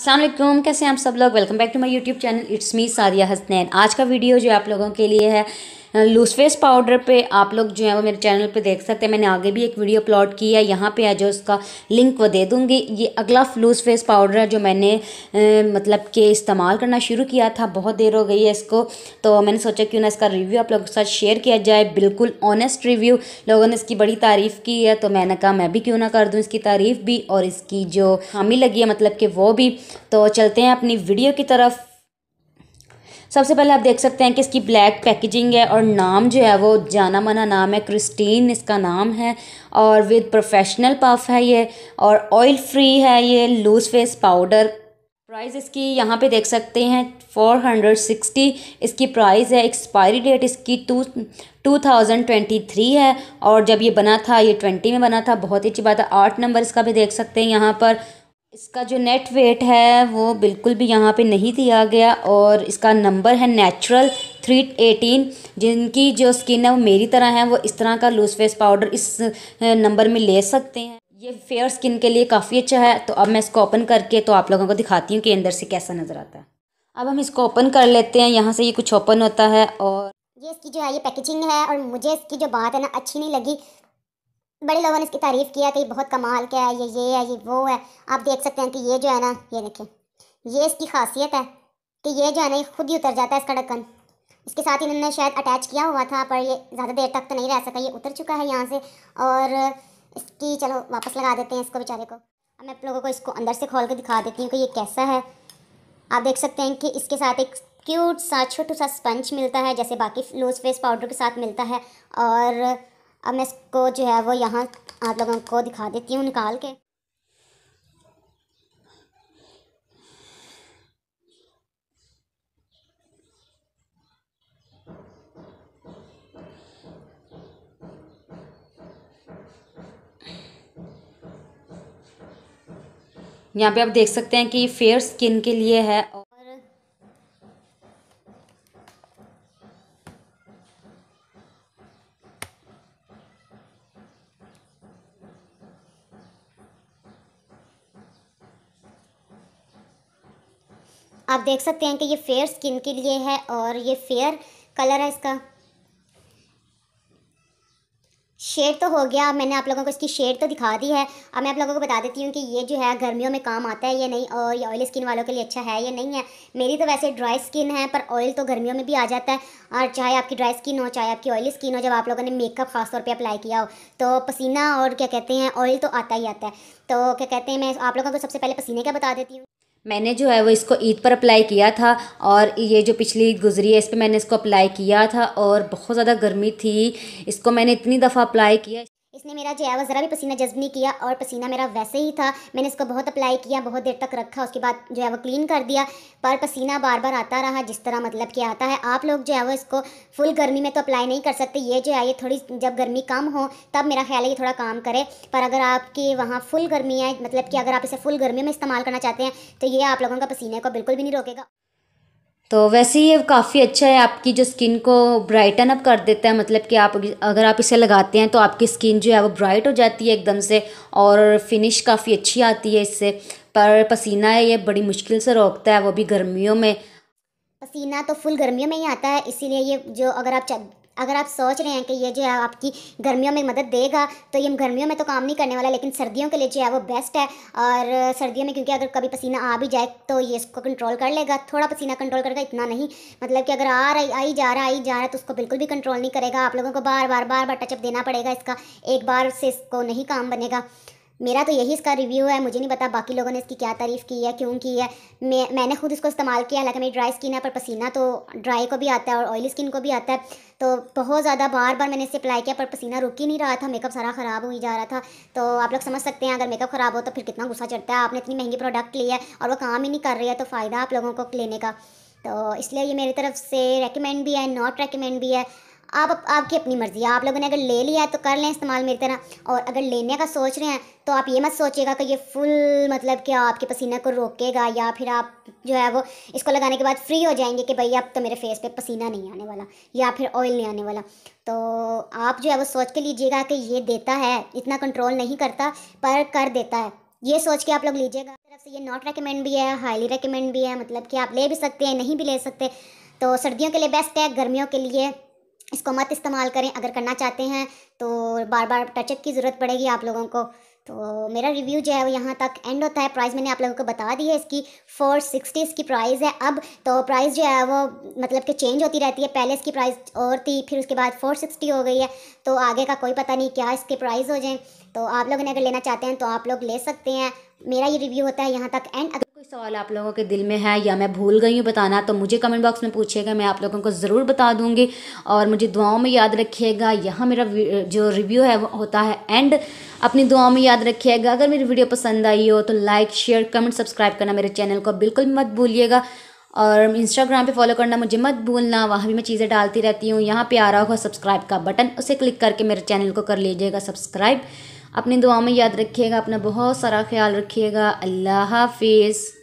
असल कैसे हैं आप सब लोग welcome back to my YouTube channel it's me Sadia Hasnain आज का वीडियो जो आप लोगों के लिए है लूज फेस पाउडर पे आप लोग जो है वो मेरे चैनल पे देख सकते हैं मैंने आगे भी एक वीडियो अपलोड की है यहाँ पे है जो उसका लिंक वो दे दूँगी ये अगला लूज फेस पाउडर है जो मैंने ए, मतलब कि इस्तेमाल करना शुरू किया था बहुत देर हो गई है इसको तो मैंने सोचा क्यों ना इसका रिव्यू आप लोगों के साथ शेयर किया जाए बिल्कुल ऑनेस्ट रिव्यू लोगों ने इसकी बड़ी तारीफ़ की है तो मैंने कहा मैं भी क्यों ना कर दूँ इसकी तारीफ़ भी और इसकी जो हामी लगी है मतलब कि वो भी तो चलते हैं अपनी वीडियो की तरफ सबसे पहले आप देख सकते हैं कि इसकी ब्लैक पैकेजिंग है और नाम जो है वो जाना माना नाम है क्रिस्टीन इसका नाम है और विद प्रोफेशनल पफ है ये और ऑयल फ्री है ये लूज फेस पाउडर प्राइस इसकी यहाँ पे देख सकते हैं फोर हंड्रेड सिक्सटी इसकी प्राइस है एक्सपायरी डेट इसकी टू थाउजेंड ट्वेंटी थ्री है और जब ये बना था ये ट्वेंटी में बना था बहुत ही अच्छी बात है आठ नंबर इसका भी देख सकते हैं यहाँ पर इसका जो नेट वेट है वो बिल्कुल भी यहाँ पे नहीं दिया गया और इसका नंबर है नेचुरल थ्री एटीन जिनकी जो स्किन है वो मेरी तरह है वो इस तरह का लूज फेस पाउडर इस नंबर में ले सकते हैं ये फेयर स्किन के लिए काफ़ी अच्छा है तो अब मैं इसको ओपन करके तो आप लोगों को दिखाती हूँ कि अंदर से कैसा नज़र आता है अब हम इसको ओपन कर लेते हैं यहाँ से ये कुछ ओपन होता है और ये इसकी जो है ये पैकेजिंग है और मुझे इसकी जो बात है ना अच्छी नहीं लगी बड़े लोगों ने इसकी तारीफ़ किया कि बहुत कमाल क्या है ये ये है ये वो है आप देख सकते हैं कि ये जो है ना ये देखें ये इसकी खासियत है कि ये जो है ना खुद ही उतर जाता है इसका ढक्कन इसके साथ ही इन्होंने शायद अटैच किया हुआ था पर ये ज़्यादा देर तक तो नहीं रह सका ये उतर चुका है यहाँ से और इसकी चलो वापस लगा देते हैं इसको बेचारे को अब मैं आप लोगों को इसको अंदर से खोल के दिखा देती हूँ कि ये कैसा है आप देख सकते हैं कि इसके साथ एक क्यूट सा छोटू सा स्पंज मिलता है जैसे बाकी लूज फेस पाउडर के साथ मिलता है और अब मैं इसको जो है वो यहाँ आप लोगों को दिखा देती हूँ निकाल के यहाँ पे आप देख सकते हैं कि फेयर स्किन के लिए है आप देख सकते हैं कि ये फेयर स्किन के लिए है और ये फेयर कलर है इसका शेड तो हो गया मैंने आप लोगों को इसकी शेड तो दिखा दी है अब मैं आप लोगों को बता देती हूँ कि ये जो है गर्मियों में काम आता है या नहीं और ये ऑयल स्किन वालों के लिए अच्छा है या नहीं है मेरी तो वैसे ड्राई स्किन है पर ऑयल तो गर्मियों में भी आ जाता है और चाहे आपकी ड्राई स्किन हो चाहे आपकी ऑयली स्किन हो जब आप लोगों ने मेकअप खासतौर पर अप्लाई किया हो तो पसीना और क्या कहते हैं ऑयल तो आता ही आता है तो क्या कहते हैं मैं आप लोगों को सबसे पहले पसीने का बता देती हूँ मैंने जो है वो इसको ईद पर अप्लाई किया था और ये जो पिछली ईद गुजरी है इस पर मैंने इसको अप्लाई किया था और बहुत ज़्यादा गर्मी थी इसको मैंने इतनी दफ़ा अप्लाई किया इसने मेरा जो है वो ज़रा भी पसीना जज्ब नहीं किया और पसीना मेरा वैसे ही था मैंने इसको बहुत अप्लाई किया बहुत देर तक रखा उसके बाद जो है वो क्लीन कर दिया पर पसीना बार बार आता रहा जिस तरह मतलब कि आता है आप लोग जो है वो इसको फुल गर्मी में तो अप्लाई नहीं कर सकते ये जो है ये थोड़ी जब गर्मी कम हो तब मेरा ख्याल है ये थोड़ा काम करे पर अगर आपके वहाँ फुल गर्मी है मतलब कि अगर आप इसे फुल गर्मी में इस्तेमाल करना चाहते हैं तो ये आप लोगों का पसीने को बिल्कुल भी नहीं रोकेगा तो वैसे ये काफ़ी अच्छा है आपकी जो स्किन को ब्राइटन अप कर देता है मतलब कि आप अगर आप इसे लगाते हैं तो आपकी स्किन जो है वो ब्राइट हो जाती है एकदम से और फिनिश काफ़ी अच्छी आती है इससे पर पसीना है ये बड़ी मुश्किल से रोकता है वो भी गर्मियों में पसीना तो फुल गर्मियों में ही आता है इसीलिए ये जो अगर आप अगर आप सोच रहे हैं कि ये जो है आपकी गर्मियों में मदद देगा तो ये गर्मियों में तो काम नहीं करने वाला लेकिन सर्दियों के लिए जो है वो बेस्ट है और सर्दियों में क्योंकि अगर कभी पसीना आ भी जाए तो ये इसको कंट्रोल कर लेगा थोड़ा पसीना कंट्रोल करेगा इतना नहीं मतलब कि अगर आ रही आई जा रहा आई जा रहा है तो उसको बिल्कुल भी कंट्रोल नहीं करेगा आप लोगों को बार बार बार बार टचअप देना पड़ेगा इसका एक बार से इसको नहीं काम बनेगा मेरा तो यही इसका रिव्यू है मुझे नहीं पता बाकी लोगों ने इसकी क्या तारीफ़ की है क्यों की है मैं मैंने खुद इसको इस्तेमाल किया हालांकि मेरी ड्राई स्किन है पर पसीना तो ड्राई को भी आता है और ऑयली स्किन को भी आता है तो बहुत ज़्यादा बार बार मैंने इसे अप्लाई किया पर पसीना रुक ही नहीं रहा था मेकअप सारा ख़राब हो ही जा रहा था तो आप लोग समझ सकते हैं अगर मेकअप ख़राब हो तो फिर कितना गुस्सा चढ़ता है आपने इतनी महंगी प्रोडक्ट ली है और वो काम ही नहीं कर रही है तो फ़ायदा आप लोगों को लेने का तो इसलिए ये मेरी तरफ से रेकमेंड भी है नॉट रेकमेंड भी है आप, आपकी अपनी मर्ज़ी है आप लोगों ने अगर ले लिया है तो कर लें इस्तेमाल मेरी तरह और अगर लेने का सोच रहे हैं तो आप ये मत सोचिएगा कि ये फुल मतलब कि आपके पसीना को रोकेगा या फिर आप जो है वो इसको लगाने के बाद फ्री हो जाएंगे कि भाई अब तो मेरे फेस पे पसीना नहीं आने वाला या फिर ऑयल नहीं आने वाला तो आप जो है वो सोच के लीजिएगा कि ये देता है इतना कंट्रोल नहीं करता पर कर देता है ये सोच के आप लोग लीजिएगा तरफ से ये नॉट रिकमेंड भी है हाईली रिकमेंड भी है मतलब कि आप ले भी सकते हैं नहीं भी ले सकते तो सर्दियों के लिए बेस्ट है गर्मियों के लिए इसको मत इस्तेमाल करें अगर करना चाहते हैं तो बार बार टचअप की ज़रूरत पड़ेगी आप लोगों को तो मेरा रिव्यू जो है वो यहाँ तक एंड होता है प्राइस मैंने आप लोगों को बता दी है इसकी फोर सिक्सटी इसकी प्राइस है अब तो प्राइस जो है वो मतलब कि चेंज होती रहती है पहले इसकी प्राइस और थी फिर उसके बाद फोर सिक्सटी हो गई है तो आगे का कोई पता नहीं क्या इसके प्राइस हो जाएँ तो आप लोग ने अगर लेना चाहते हैं तो आप लोग ले सकते हैं मेरा ये रिव्यू होता है यहाँ तक एंड कोई सवाल आप लोगों के दिल में है या मैं भूल गई हूँ बताना तो मुझे कमेंट बॉक्स में पूछिएगा मैं आप लोगों को ज़रूर बता दूँगी और मुझे दुआओं में याद रखिएगा यहाँ मेरा जो रिव्यू है वो होता है एंड अपनी दुआओं में याद रखिएगा अगर मेरी वीडियो पसंद आई हो तो लाइक शेयर कमेंट सब्सक्राइब करना मेरे चैनल को बिल्कुल मत भूलिएगा और इंस्टाग्राम पे फॉलो करना मुझे मत भूलना वहाँ भी मैं चीज़ें डालती रहती हूँ यहाँ पे आ रहा होगा सब्सक्राइब का बटन उसे क्लिक करके मेरे चैनल को कर लीजिएगा सब्सक्राइब अपनी दुआ में याद रखिएगा अपना बहुत सारा ख्याल रखिएगा अल्लाह हाफिज़